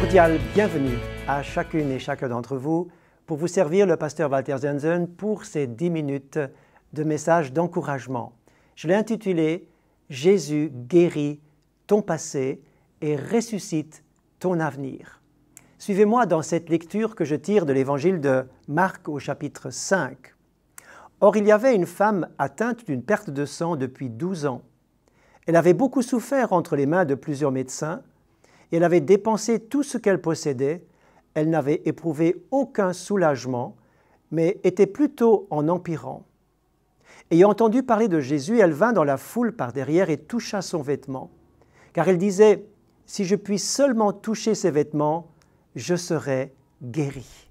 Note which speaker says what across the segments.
Speaker 1: Cordiale bienvenue à chacune et chacun d'entre vous pour vous servir le pasteur Walter Zenzen pour ces dix minutes de messages d'encouragement. Je l'ai intitulé Jésus guérit ton passé et ressuscite ton avenir. Suivez-moi dans cette lecture que je tire de l'évangile de Marc au chapitre 5. Or il y avait une femme atteinte d'une perte de sang depuis 12 ans. Elle avait beaucoup souffert entre les mains de plusieurs médecins elle avait dépensé tout ce qu'elle possédait, elle n'avait éprouvé aucun soulagement, mais était plutôt en empirant. Ayant entendu parler de Jésus, elle vint dans la foule par derrière et toucha son vêtement, car elle disait, Si je puis seulement toucher ses vêtements, je serai guérie.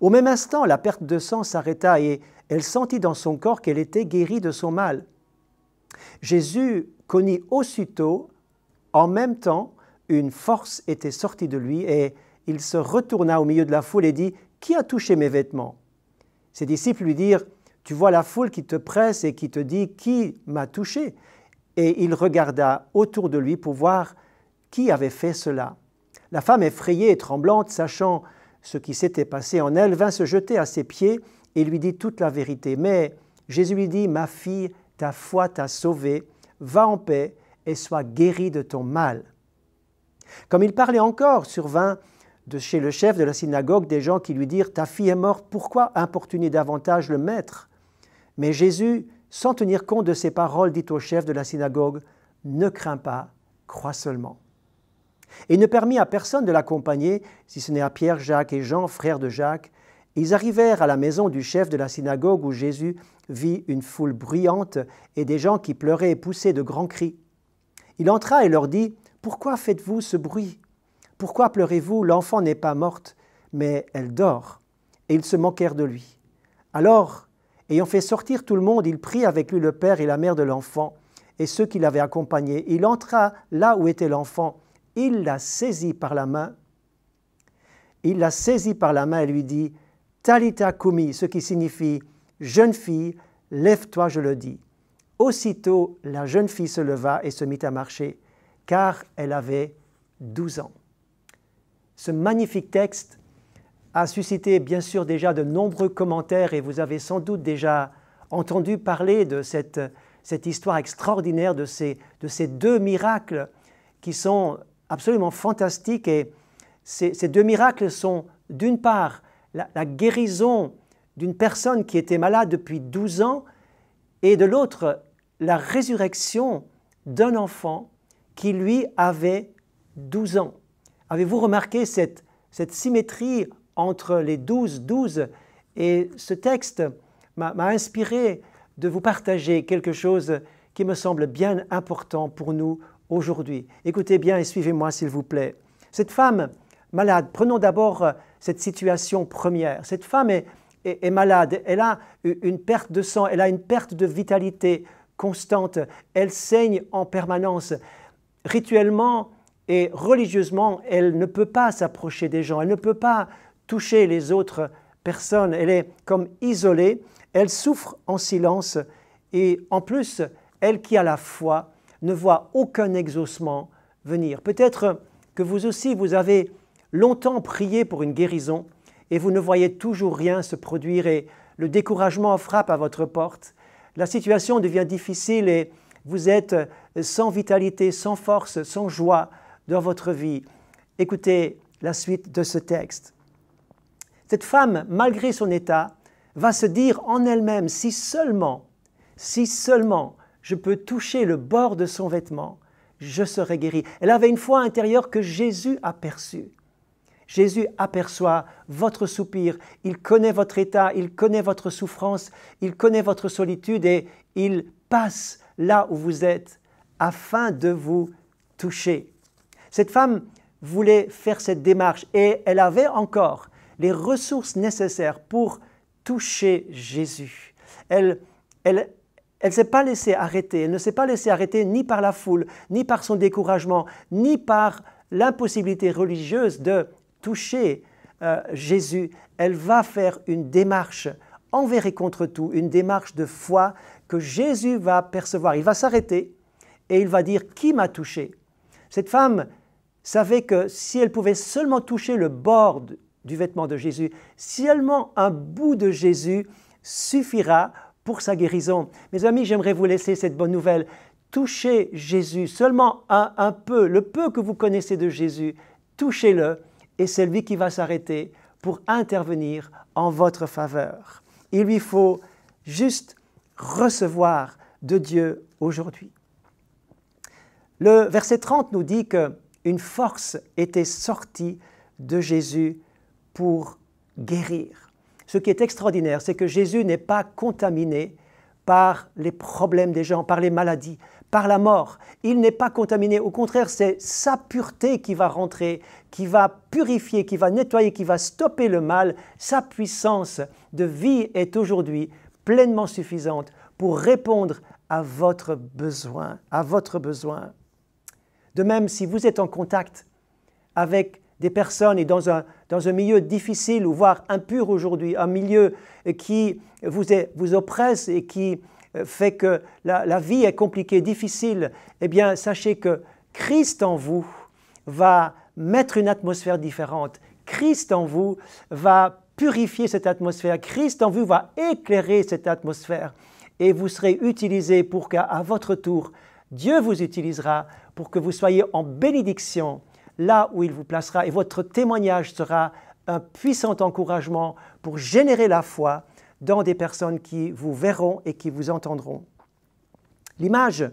Speaker 1: Au même instant, la perte de sang s'arrêta et elle sentit dans son corps qu'elle était guérie de son mal. Jésus connut aussitôt, en même temps, une force était sortie de lui et il se retourna au milieu de la foule et dit Qui a touché mes vêtements Ses disciples lui dirent Tu vois la foule qui te presse et qui te dit Qui m'a touché Et il regarda autour de lui pour voir qui avait fait cela. La femme, effrayée et tremblante, sachant ce qui s'était passé en elle, vint se jeter à ses pieds et lui dit toute la vérité. Mais Jésus lui dit Ma fille, ta foi t'a sauvée, va en paix et sois guérie de ton mal. Comme il parlait encore, survint de chez le chef de la synagogue des gens qui lui dirent Ta fille est morte, pourquoi importuner davantage le maître Mais Jésus, sans tenir compte de ces paroles, dit au chef de la synagogue Ne crains pas, crois seulement. Et ne permit à personne de l'accompagner, si ce n'est à Pierre, Jacques et Jean, frères de Jacques. Ils arrivèrent à la maison du chef de la synagogue où Jésus vit une foule bruyante et des gens qui pleuraient et poussaient de grands cris. Il entra et leur dit pourquoi faites-vous ce bruit Pourquoi pleurez-vous L'enfant n'est pas morte, mais elle dort. Et ils se manquèrent de lui. Alors, ayant fait sortir tout le monde, il prit avec lui le père et la mère de l'enfant et ceux qui l'avaient accompagné. Il entra là où était l'enfant. Il la saisit par la main. Il la saisit par la main et lui dit Talita Kumi, ce qui signifie Jeune fille, lève-toi, je le dis. Aussitôt, la jeune fille se leva et se mit à marcher car elle avait 12 ans. Ce magnifique texte a suscité bien sûr déjà de nombreux commentaires et vous avez sans doute déjà entendu parler de cette, histoire extraordinaire de ces, deux miracles qui sont absolument fantastiques et ces, deux miracles sont d'une part la, la guérison d'une personne qui était malade depuis 12 ans et de l'autre la résurrection d'un enfant qui lui avait 12 ans. Avez-vous remarqué cette, symétrie entre les 12, 12 Et ce texte m'a inspiré de vous partager quelque chose qui me semble bien important pour nous aujourd'hui. Écoutez bien et suivez-moi s'il vous plaît. Cette femme malade, prenons d'abord cette situation première. Cette femme est, malade, elle a une perte de sang, elle a une perte de vitalité constante, elle saigne en permanence, rituellement et religieusement, elle ne peut pas s'approcher des gens, elle ne peut pas toucher les autres personnes, elle est comme isolée, elle souffre en silence et en plus, elle qui a la foi ne voit aucun exaucement venir. Peut-être que vous aussi, vous avez longtemps prié pour une guérison et vous ne voyez toujours rien se produire et le découragement frappe à votre porte. La situation devient difficile et vous êtes euh, sans vitalité, sans force, sans joie dans votre vie. Écoutez la suite de ce texte. Cette femme, malgré son état, va se dire en elle-même, si seulement, si seulement je peux toucher le bord de son vêtement, je serai guérie. » Elle avait une foi intérieure que Jésus aperçut. Jésus aperçoit votre soupir, il connaît votre état, il connaît votre souffrance, il connaît votre solitude et il passe là où vous êtes, afin de vous toucher. Cette femme voulait faire cette démarche et elle avait encore les ressources nécessaires pour toucher Jésus. Elle, ne s'est pas laissée arrêter, elle ne s'est pas laissée arrêter ni par la foule, ni par son découragement, ni par l'impossibilité religieuse de toucher euh, Jésus. Elle va faire une démarche envers et contre tout, une démarche de foi, que Jésus va percevoir. Il va s'arrêter et il va dire Qui m'a touché Cette femme savait que si elle pouvait seulement toucher le bord du vêtement de Jésus, seulement un bout de Jésus suffira pour sa guérison. Mes amis, j'aimerais vous laisser cette bonne nouvelle. Touchez Jésus, seulement un, un peu, le peu que vous connaissez de Jésus, touchez-le et c'est lui qui va s'arrêter pour intervenir en votre faveur. Il lui faut juste recevoir de Dieu aujourd'hui. Le verset 30 nous dit que une force était sortie de Jésus pour guérir. Ce qui est extraordinaire, c'est que Jésus n'est pas contaminé par les problèmes des gens, par les maladies, par la mort. Il n'est pas contaminé. Au contraire, c'est sa pureté qui va rentrer, qui va purifier, qui va nettoyer, qui va stopper le mal. Sa puissance de vie est aujourd'hui pleinement suffisante pour répondre à votre besoin, à votre besoin. De même, si vous êtes en contact avec des personnes et dans un, dans un milieu difficile ou voire impur aujourd'hui, un milieu qui vous, est, vous oppresse et qui euh, fait que la, la vie est compliquée, difficile, eh bien sachez que Christ en vous va mettre une atmosphère différente. Christ en vous va purifier cette atmosphère. Christ en vous va éclairer cette atmosphère et vous serez utilisé pour qu'à votre tour, Dieu vous utilisera pour que vous soyez en bénédiction là où il vous placera et votre témoignage sera un puissant encouragement pour générer la foi dans des personnes qui vous verront et qui vous entendront. L'image,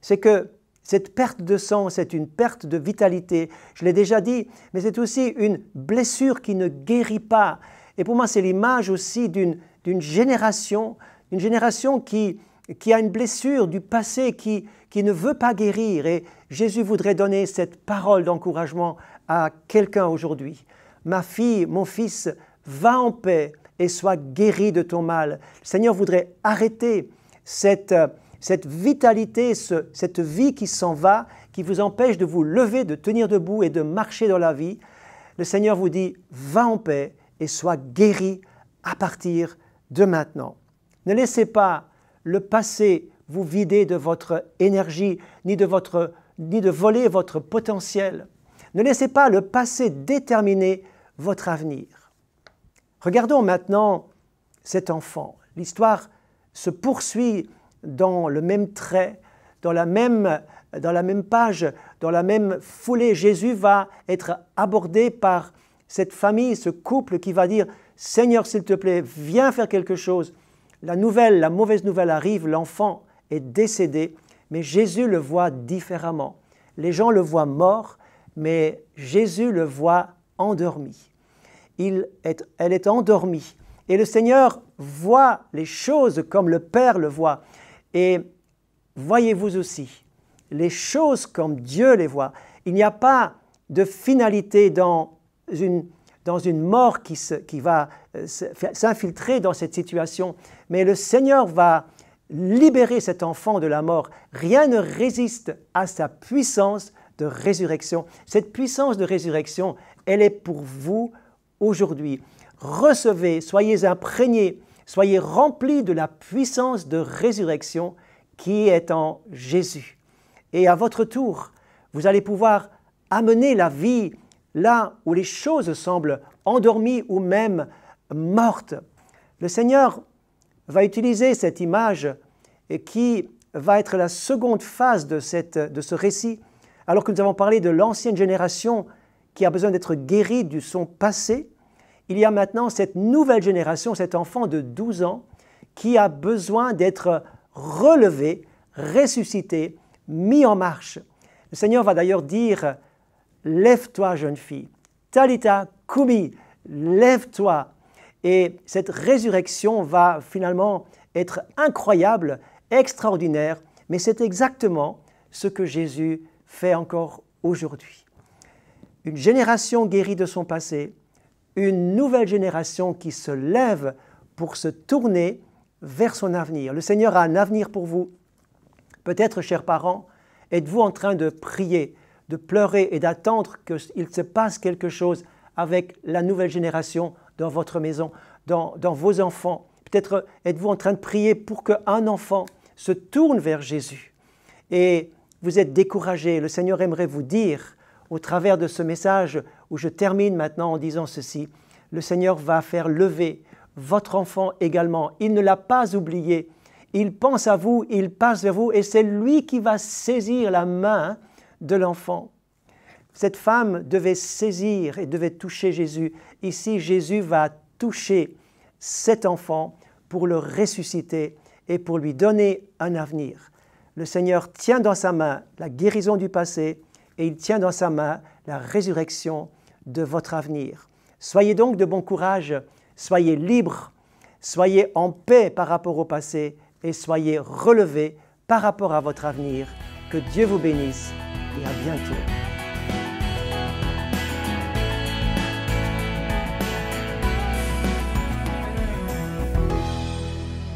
Speaker 1: c'est que cette perte de sang, c'est une perte de vitalité. Je l'ai déjà dit, mais c'est aussi une blessure qui ne guérit pas. Et pour moi, c'est l'image aussi d'une génération, une génération qui, qui a une blessure du passé, qui, qui ne veut pas guérir. Et Jésus voudrait donner cette parole d'encouragement à quelqu'un aujourd'hui. Ma fille, mon fils, va en paix et sois guéri de ton mal. Le Seigneur voudrait arrêter cette cette vitalité, cette vie qui s'en va, qui vous empêche de vous lever, de tenir debout et de marcher dans la vie, le Seigneur vous dit, va en paix et sois guéri à partir de maintenant. Ne laissez pas le passé vous vider de votre énergie, ni de, votre, ni de voler votre potentiel. Ne laissez pas le passé déterminer votre avenir. Regardons maintenant cet enfant. L'histoire se poursuit dans le même trait, dans la même, dans la même page, dans la même foulée. Jésus va être abordé par cette famille, ce couple qui va dire Seigneur, s'il te plaît, viens faire quelque chose. La nouvelle, la mauvaise nouvelle arrive, l'enfant est décédé, mais Jésus le voit différemment. Les gens le voient mort, mais Jésus le voit endormi. Il est, elle est endormie. Et le Seigneur voit les choses comme le Père le voit. Et voyez-vous aussi, les choses comme Dieu les voit, il n'y a pas de finalité dans une, dans une mort qui, va euh, s'infiltrer dans cette situation, mais le Seigneur va libérer cet enfant de la mort. Rien ne résiste à sa puissance de résurrection. Cette puissance de résurrection, elle est pour vous aujourd'hui. Recevez, soyez imprégnés Soyez remplis de la puissance de résurrection qui est en Jésus. Et à votre tour, vous allez pouvoir amener la vie là où les choses semblent endormies ou même mortes. Le Seigneur va utiliser cette image qui va être la seconde phase de, de ce récit. Alors que nous avons parlé de l'ancienne génération qui a besoin d'être guérie du son passé, il y a maintenant cette nouvelle génération, cet enfant de 12 ans, qui a besoin d'être relevé, ressuscité, mis en marche. Le Seigneur va d'ailleurs dire, Lève-toi, jeune fille, Talita Kumi, lève-toi. Et cette résurrection va finalement être incroyable, extraordinaire, mais c'est exactement ce que Jésus fait encore aujourd'hui. Une génération guérie de son passé, une nouvelle génération qui se lève pour se tourner vers son avenir. Le Seigneur a un avenir pour vous. Peut-être, chers parents, êtes-vous en train de prier, de pleurer et d'attendre qu'il se passe quelque chose avec la nouvelle génération dans votre maison, dans, vos enfants. Peut-être êtes-vous en train de prier pour qu'un enfant se tourne vers Jésus. Et vous êtes découragé. Le Seigneur aimerait vous dire, au travers de ce message, où je termine maintenant en disant ceci, le Seigneur va faire lever votre enfant également. Il ne l'a pas oublié. Il pense à vous, il passe vers vous, et c'est lui qui va saisir la main de l'enfant. Cette femme devait saisir et devait toucher Jésus. Ici, Jésus va toucher cet enfant pour le ressusciter et pour lui donner un avenir. Le Seigneur tient dans sa main la guérison du passé et il tient dans sa main la résurrection de votre avenir. Soyez donc de bon courage, soyez libres, soyez en paix par rapport au passé et soyez relevés par rapport à votre avenir. Que Dieu vous bénisse et à bientôt.